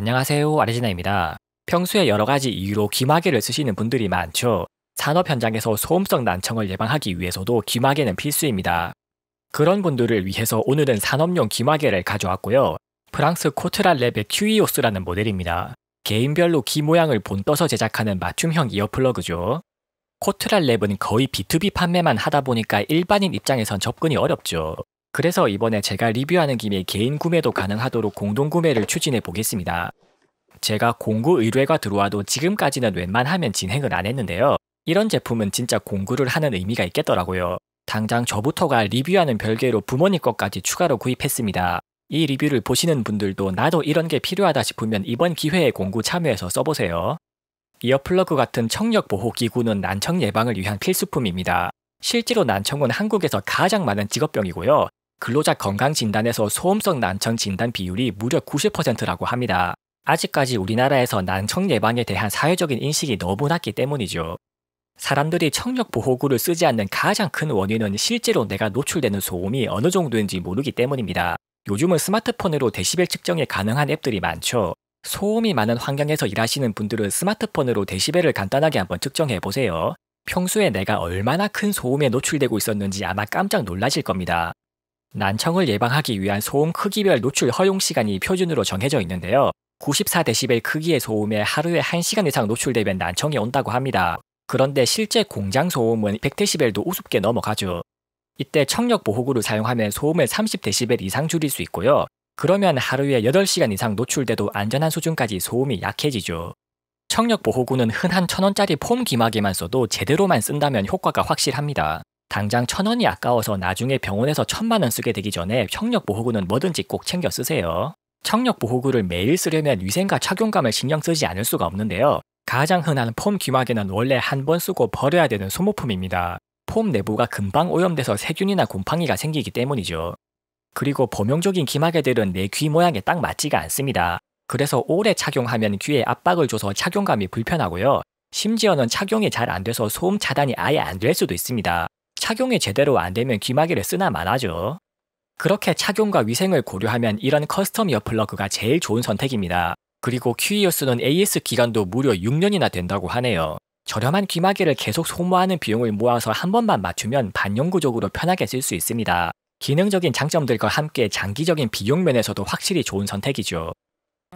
안녕하세요. 아르지나입니다. 평소에 여러 가지 이유로 귀마개를 쓰시는 분들이 많죠. 산업 현장에서 소음성 난청을 예방하기 위해서도 귀마개는 필수입니다. 그런 분들을 위해서 오늘은 산업용 귀마개를 가져왔고요. 프랑스 코트랄랩의 큐이오스라는 모델입니다. 개인별로 귀 모양을 본떠서 제작하는 맞춤형 이어플러그죠. 코트랄랩은 거의 B2B 판매만 하다 보니까 일반인 입장에선 접근이 어렵죠. 그래서 이번에 제가 리뷰하는 김에 개인 구매도 가능하도록 공동 구매를 추진해 보겠습니다. 제가 공구 의뢰가 들어와도 지금까지는 웬만하면 진행을 안 했는데요. 이런 제품은 진짜 공구를 하는 의미가 있겠더라고요. 당장 저부터가 리뷰하는 별개로 부모님 것까지 추가로 구입했습니다. 이 리뷰를 보시는 분들도 나도 이런 게 필요하다 싶으면 이번 기회에 공구 참여해서 써보세요. 이어플러그 같은 청력 보호 기구는 난청 예방을 위한 필수품입니다. 실제로 난청은 한국에서 가장 많은 직업병이고요. 근로자 건강진단에서 소음성 난청 진단 비율이 무려 90%라고 합니다. 아직까지 우리나라에서 난청 예방에 대한 사회적인 인식이 너무 낮기 때문이죠. 사람들이 청력 보호구를 쓰지 않는 가장 큰 원인은 실제로 내가 노출되는 소음이 어느 정도인지 모르기 때문입니다. 요즘은 스마트폰으로 데시벨 측정이 가능한 앱들이 많죠. 소음이 많은 환경에서 일하시는 분들은 스마트폰으로 데시벨을 간단하게 한번 측정해 보세요. 평소에 내가 얼마나 큰 소음에 노출되고 있었는지 아마 깜짝 놀라실 겁니다. 난청을 예방하기 위한 소음 크기별 노출 허용 시간이 표준으로 정해져 있는데요. 94데시벨 크기의 소음에 하루에 1시간 이상 노출되면 난청이 온다고 합니다. 그런데 실제 공장 소음은 100데시벨도 우습게 넘어가죠. 이때 청력 보호구를 사용하면 소음을 30데시벨 이상 줄일 수 있고요. 그러면 하루에 8시간 이상 노출돼도 안전한 수준까지 소음이 약해지죠. 청력 보호구는 흔한 천원짜리 폼기막개만 써도 제대로만 쓴다면 효과가 확실합니다. 당장 천 원이 아까워서 나중에 병원에서 천만 원 쓰게 되기 전에 청력 보호구는 뭐든지 꼭 챙겨 쓰세요. 청력 보호구를 매일 쓰려면 위생과 착용감을 신경 쓰지 않을 수가 없는데요. 가장 흔한 폼 귀마개는 원래 한 번 쓰고 버려야 되는 소모품입니다. 폼 내부가 금방 오염돼서 세균이나 곰팡이가 생기기 때문이죠. 그리고 범용적인 귀마개들은 내 귀 모양에 딱 맞지가 않습니다. 그래서 오래 착용하면 귀에 압박을 줘서 착용감이 불편하고요. 심지어는 착용이 잘 안 돼서 소음 차단이 아예 안 될 수도 있습니다. 착용이 제대로 안 되면 귀마개를 쓰나 마나죠. 그렇게 착용과 위생을 고려하면 이런 커스텀 이어플러그가 제일 좋은 선택입니다. 그리고 QEO 스는 AS 기간도 무려 6년이나 된다고 하네요. 저렴한 귀마개를 계속 소모하는 비용을 모아서 한 번만 맞추면 반영구적으로 편하게 쓸 수 있습니다. 기능적인 장점들과 함께 장기적인 비용 면에서도 확실히 좋은 선택이죠.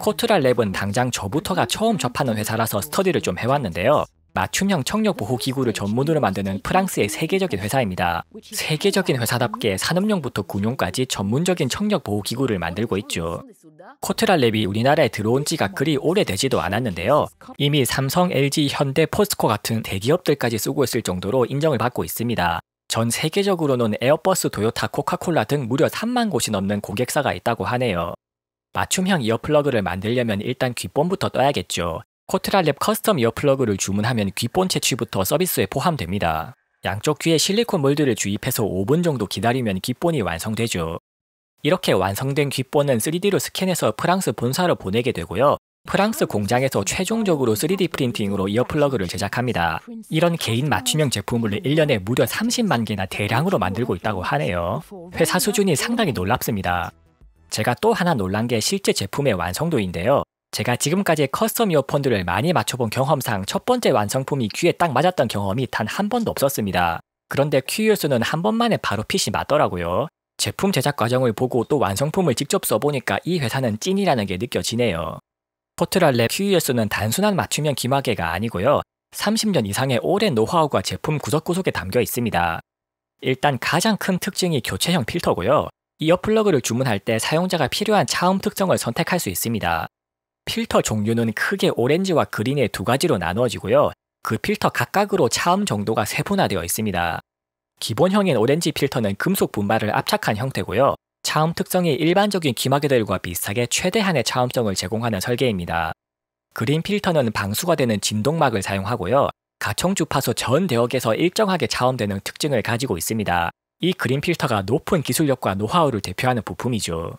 코트랄 랩은 당장 저부터가 처음 접하는 회사라서 스터디를 좀 해왔는데요. 맞춤형 청력 보호 기구를 전문으로 만드는 프랑스의 세계적인 회사입니다. 세계적인 회사답게 산업용부터 군용까지 전문적인 청력 보호 기구를 만들고 있죠. 코트랄 랩이 우리나라에 들어온 지가 그리 오래되지도 않았는데요. 이미 삼성, LG, 현대, 포스코 같은 대기업들까지 쓰고 있을 정도로 인정을 받고 있습니다. 전 세계적으로는 에어버스, 도요타, 코카콜라 등 무려 3만 곳이 넘는 고객사가 있다고 하네요. 맞춤형 이어플러그를 만들려면 일단 귓본부터 떠야겠죠. 코트랄랩 커스텀 이어플러그를 주문하면 귓본 채취부터 서비스에 포함됩니다. 양쪽 귀에 실리콘 몰드를 주입해서 5분 정도 기다리면 귓본이 완성되죠. 이렇게 완성된 귓본은 3D로 스캔해서 프랑스 본사로 보내게 되고요. 프랑스 공장에서 최종적으로 3D 프린팅으로 이어플러그를 제작합니다. 이런 개인 맞춤형 제품을 1년에 무려 30만 개나 대량으로 만들고 있다고 하네요. 회사 수준이 상당히 놀랍습니다. 제가 또 하나 놀란 게 실제 제품의 완성도인데요. 제가 지금까지 커스텀 이어폰들을 많이 맞춰본 경험상 첫 번째 완성품이 귀에 딱 맞았던 경험이 단 한 번도 없었습니다. 그런데 큐이오스는 한 번만에 바로 핏이 맞더라고요. 제품 제작 과정을 보고 또 완성품을 직접 써보니까 이 회사는 찐이라는 게 느껴지네요. 포트랄랩 QES는 단순한 맞춤형 기마개가 아니고요. 30년 이상의 오랜 노하우가 제품 구석구석에 담겨 있습니다. 일단 가장 큰 특징이 교체형 필터고요. 이어플러그를 주문할 때 사용자가 필요한 차음 특성을 선택할 수 있습니다. 필터 종류는 크게 오렌지와 그린의 두 가지로 나누어지고요. 그 필터 각각으로 차음 정도가 세분화되어 있습니다. 기본형인 오렌지 필터는 금속 분말을 압착한 형태고요. 차음 특성이 일반적인 기마개들과 비슷하게 최대한의 차음성을 제공하는 설계입니다. 그린 필터는 방수가 되는 진동막을 사용하고요. 가청 주파수 전 대역에서 일정하게 차음되는 특징을 가지고 있습니다. 이 그린 필터가 높은 기술력과 노하우를 대표하는 부품이죠.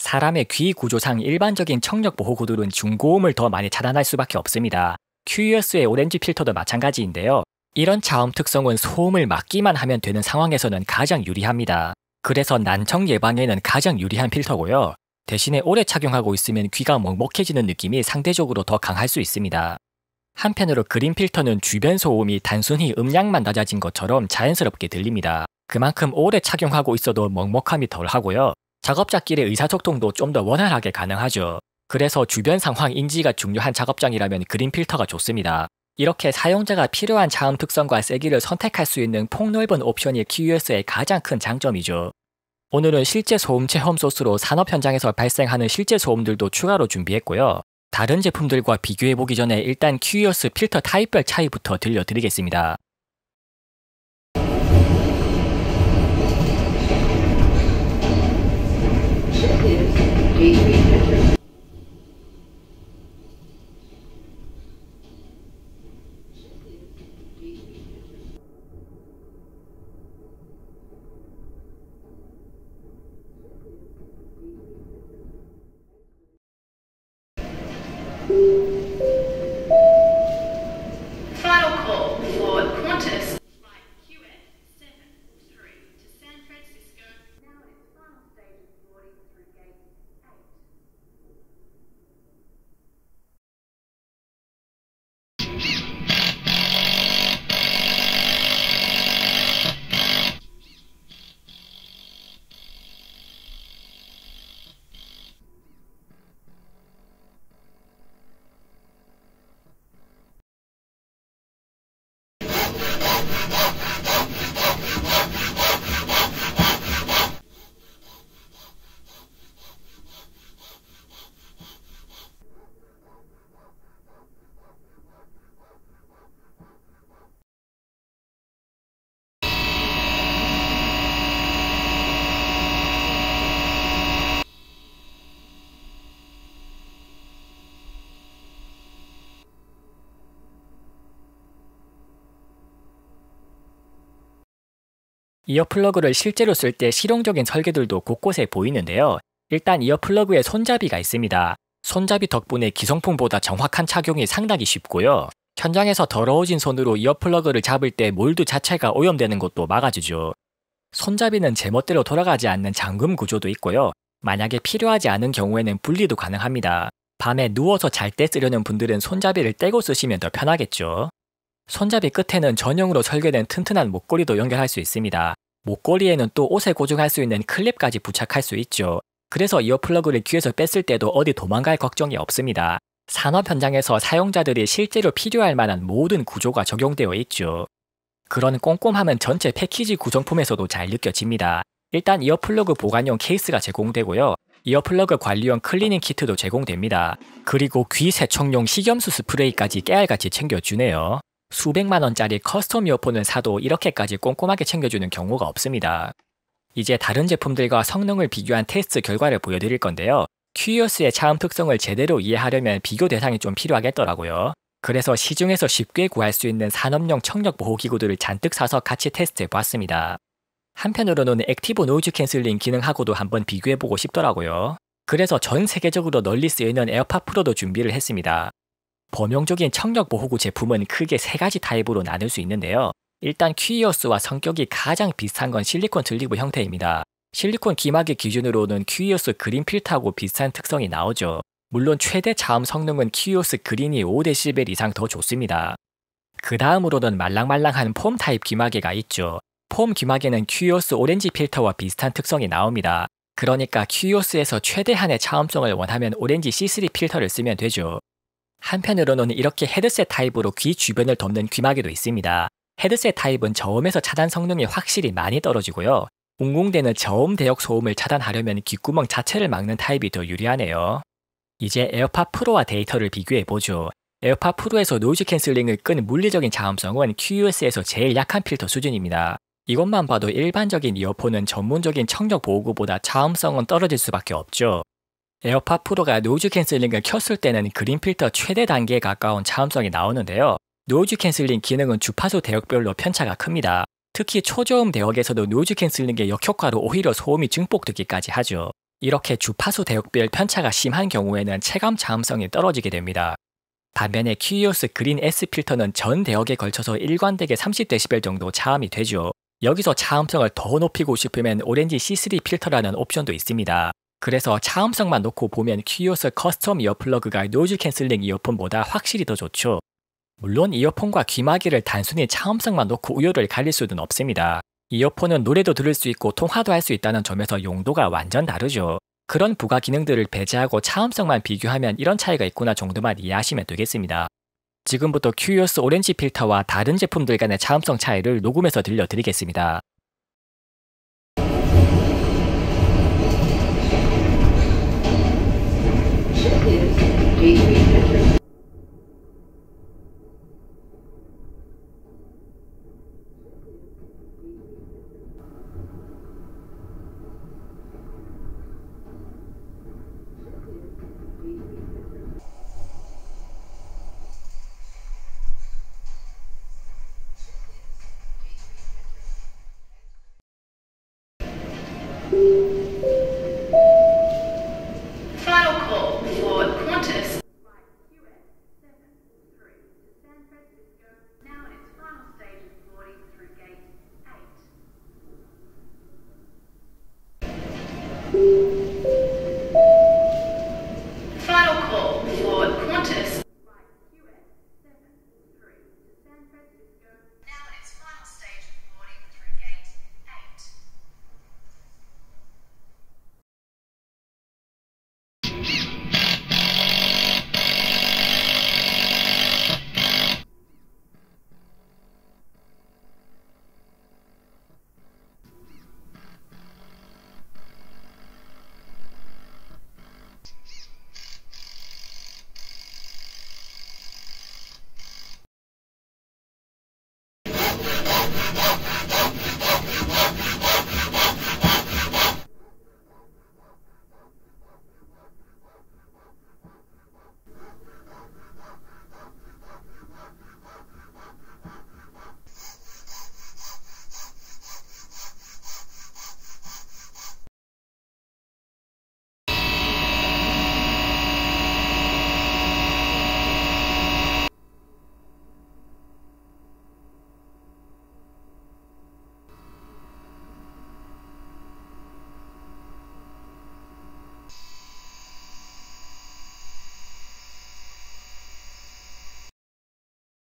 사람의 귀 구조상 일반적인 청력 보호 구두는 중고음을 더 많이 차단할 수밖에 없습니다. QUS의 오렌지 필터도 마찬가지인데요. 이런 자음 특성은 소음을 막기만 하면 되는 상황에서는 가장 유리합니다. 그래서 난청 예방에는 가장 유리한 필터고요. 대신에 오래 착용하고 있으면 귀가 먹먹해지는 느낌이 상대적으로 더 강할 수 있습니다. 한편으로 그린 필터는 주변 소음이 단순히 음량만 낮아진 것처럼 자연스럽게 들립니다. 그만큼 오래 착용하고 있어도 먹먹함이 덜 하고요. 작업자끼리 의사소통도 좀 더 원활하게 가능하죠. 그래서 주변 상황 인지가 중요한 작업장이라면 그린 필터가 좋습니다. 이렇게 사용자가 필요한 자음 특성과 세기를 선택할 수 있는 폭넓은 옵션이 QoS의 가장 큰 장점이죠. 오늘은 실제 소음 체험 소스로 산업 현장에서 발생하는 실제 소음들도 추가로 준비했고요. 다른 제품들과 비교해보기 전에 일단 QoS 필터 타입별 차이부터 들려드리겠습니다. This is Gateway Metro. 이어플러그를 실제로 쓸 때 실용적인 설계들도 곳곳에 보이는데요. 일단 이어플러그에 손잡이가 있습니다. 손잡이 덕분에 기성품보다 정확한 착용이 상당히 쉽고요. 현장에서 더러워진 손으로 이어플러그를 잡을 때 몰드 자체가 오염되는 것도 막아주죠. 손잡이는 제멋대로 돌아가지 않는 잠금 구조도 있고요. 만약에 필요하지 않은 경우에는 분리도 가능합니다. 밤에 누워서 잘 때 쓰려는 분들은 손잡이를 떼고 쓰시면 더 편하겠죠. 손잡이 끝에는 전용으로 설계된 튼튼한 목걸이도 연결할 수 있습니다. 목걸이에는 또 옷에 고정할 수 있는 클립까지 부착할 수 있죠. 그래서 이어플러그를 귀에서 뺐을 때도 어디 도망갈 걱정이 없습니다. 산업 현장에서 사용자들이 실제로 필요할 만한 모든 구조가 적용되어 있죠. 그런 꼼꼼함은 전체 패키지 구성품에서도 잘 느껴집니다. 일단 이어플러그 보관용 케이스가 제공되고요. 이어플러그 관리용 클리닝 키트도 제공됩니다. 그리고 귀 세척용 식염수 스프레이까지 깨알같이 챙겨주네요. 수백만 원짜리 커스텀 이어폰을 사도 이렇게까지 꼼꼼하게 챙겨주는 경우가 없습니다. 이제 다른 제품들과 성능을 비교한 테스트 결과를 보여드릴 건데요. 큐이어스의 차음 특성을 제대로 이해하려면 비교 대상이 좀 필요하겠더라고요. 그래서 시중에서 쉽게 구할 수 있는 산업용 청력 보호 기구들을 잔뜩 사서 같이 테스트해 보았습니다. 한편으로는 액티브 노이즈 캔슬링 기능하고도 한번 비교해보고 싶더라고요. 그래서 전 세계적으로 널리 쓰이는 에어팟 프로도 준비를 했습니다. 범용적인 청력 보호구 제품은 크게 세 가지 타입으로 나눌 수 있는데요. 일단 퀴어스와 성격이 가장 비슷한 건 실리콘 들리브 형태입니다. 실리콘 기막의 기준으로는 퀴어스 그린 필터하고 비슷한 특성이 나오죠. 물론 최대 자음 성능은 퀴어스 그린이 5dB 이상 더 좋습니다. 그 다음으로는 말랑말랑한 폼 타입 기막이가 있죠. 폼기막개는퀴어스 오렌지 필터와 비슷한 특성이 나옵니다. 그러니까 퀴어스에서 최대한의 차음성을 원하면 오렌지 C3 필터를 쓰면 되죠. 한편으로는 이렇게 헤드셋 타입으로 귀 주변을 덮는 귀마개도 있습니다. 헤드셋 타입은 저음에서 차단 성능이 확실히 많이 떨어지고요. 공공대는 저음 대역 소음을 차단하려면 귓구멍 자체를 막는 타입이 더 유리하네요. 이제 에어팟 프로와 데이터를 비교해보죠. 에어팟 프로에서 노이즈 캔슬링을 끈 물리적인 자음성은 QUS에서 제일 약한 필터 수준입니다. 이것만 봐도 일반적인 이어폰은 전문적인 청력 보호구보다 자음성은 떨어질 수밖에 없죠. 에어팟 프로가 노이즈 캔슬링을 켰을 때는 그린 필터 최대 단계에 가까운 차음성이 나오는데요. 노이즈 캔슬링 기능은 주파수 대역별로 편차가 큽니다. 특히 초저음 대역에서도 노이즈 캔슬링의 역효과로 오히려 소음이 증폭되기까지 하죠. 이렇게 주파수 대역별 편차가 심한 경우에는 체감 자음성이 떨어지게 됩니다. 반면에 퀴 o s 그린 S 필터는 전 대역에 걸쳐서 일관되게 30dB 정도 차음이 되죠. 여기서 차음성을 더 높이고 싶으면 오렌지 C3 필터라는 옵션도 있습니다. 그래서 차음성만 놓고 보면 QOS 커스텀 이어플러그가 노이즈 캔슬링 이어폰보다 확실히 더 좋죠. 물론 이어폰과 귀마개를 단순히 차음성만 놓고 우열을 갈릴 수는 없습니다. 이어폰은 노래도 들을 수 있고 통화도 할 수 있다는 점에서 용도가 완전 다르죠. 그런 부가 기능들을 배제하고 차음성만 비교하면 이런 차이가 있구나 정도만 이해하시면 되겠습니다. 지금부터 QOS 오렌지 필터와 다른 제품들 간의 차음성 차이를 녹음해서 들려드리겠습니다.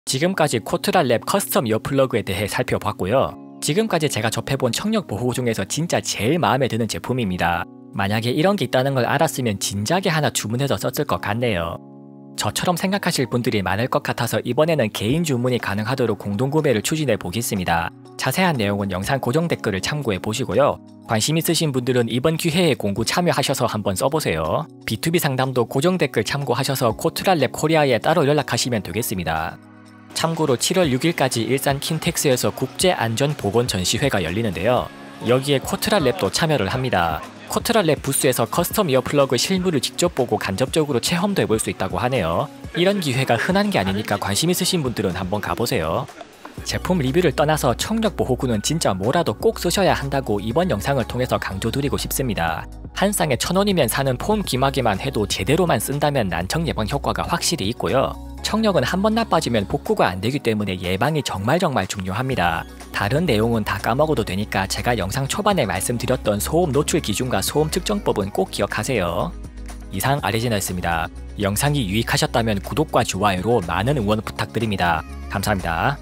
지금까지 코트랄랩 커스텀 이어플러그에 대해 살펴봤고요. 지금까지 제가 접해본 청력 보호 중에서 진짜 제일 마음에 드는 제품입니다. 만약에 이런 게 있다는 걸 알았으면 진작에 하나 주문해서 썼을 것 같네요. 저처럼 생각하실 분들이 많을 것 같아서 이번에는 개인 주문이 가능하도록 공동구매를 추진해 보겠습니다. 자세한 내용은 영상 고정 댓글을 참고해 보시고요. 관심 있으신 분들은 이번 기회에 공구 참여하셔서 한번 써보세요. B2B 상담도 고정 댓글 참고하셔서 코트랄랩 코리아에 따로 연락하시면 되겠습니다. 참고로 7월 6일까지 일산 킨텍스에서 국제안전보건 전시회가 열리는데요. 여기에 코트랄랩도 참여를 합니다. 코트랄랩 부스에서 커스텀 이어플러그 실물을 직접 보고 간접적으로 체험도 해볼 수 있다고 하네요. 이런 기회가 흔한 게 아니니까 관심 있으신 분들은 한번 가보세요. 제품 리뷰를 떠나서 청력 보호구는 진짜 뭐라도 꼭 쓰셔야 한다고 이번 영상을 통해서 강조드리고 싶습니다. 한 쌍에 천원이면 사는 폼 기마개만 해도 제대로만 쓴다면 난청 예방 효과가 확실히 있고요. 청력은 한 번 나빠지면 복구가 안 되기 때문에 예방이 정말 정말 중요합니다. 다른 내용은 다 까먹어도 되니까 제가 영상 초반에 말씀드렸던 소음 노출 기준과 소음 측정법은 꼭 기억하세요. 이상 아리지나였습니다. 영상이 유익하셨다면 구독과 좋아요로 많은 응원 부탁드립니다. 감사합니다.